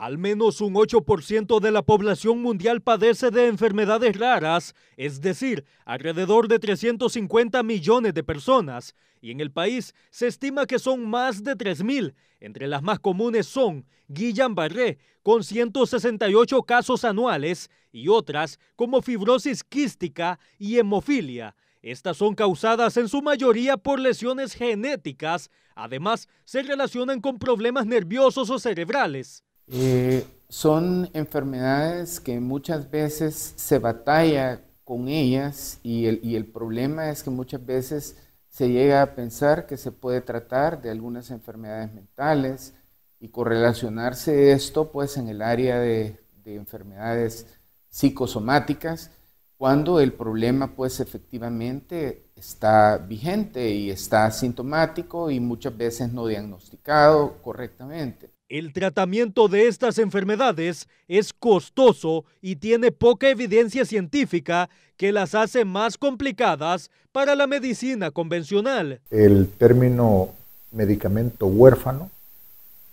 Al menos un 8% de la población mundial padece de enfermedades raras, es decir, alrededor de 350 millones de personas, y en el país se estima que son más de 3.000. Entre las más comunes son Guillain-Barré, con 168 casos anuales, y otras como fibrosis quística y hemofilia. Estas son causadas en su mayoría por lesiones genéticas, además se relacionan con problemas nerviosos o cerebrales. Eh, son enfermedades que muchas veces se batalla con ellas y el, problema es que muchas veces se llega a pensar que se puede tratar de algunas enfermedades mentales y correlacionarse esto pues en el área de, de enfermedades psicosomáticas cuando el problema pues efectivamente está vigente y está sintomático y muchas veces no diagnosticado correctamente. El tratamiento de estas enfermedades es costoso y tiene poca evidencia científica que las hace más complicadas para la medicina convencional. El término medicamento huérfano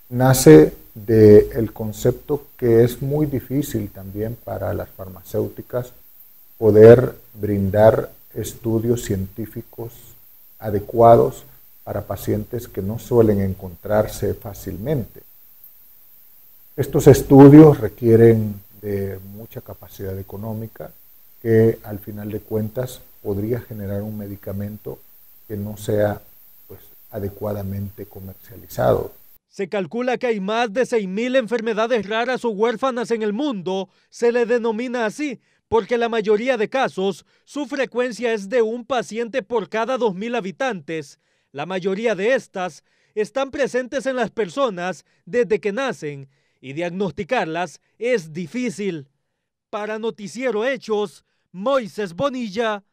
nace del concepto que es muy difícil también para las farmacéuticas poder brindar estudios científicos adecuados para pacientes que no suelen encontrarse fácilmente. Estos estudios requieren de mucha capacidad económica que al final de cuentas podría generar un medicamento que no sea pues, adecuadamente comercializado. Se calcula que hay más de 6.000 enfermedades raras o huérfanas en el mundo. Se le denomina así porque la mayoría de casos su frecuencia es de un paciente por cada 2.000 habitantes. La mayoría de estas están presentes en las personas desde que nacen y diagnosticarlas es difícil. Para Noticiero Hechos, Moisés Bonilla.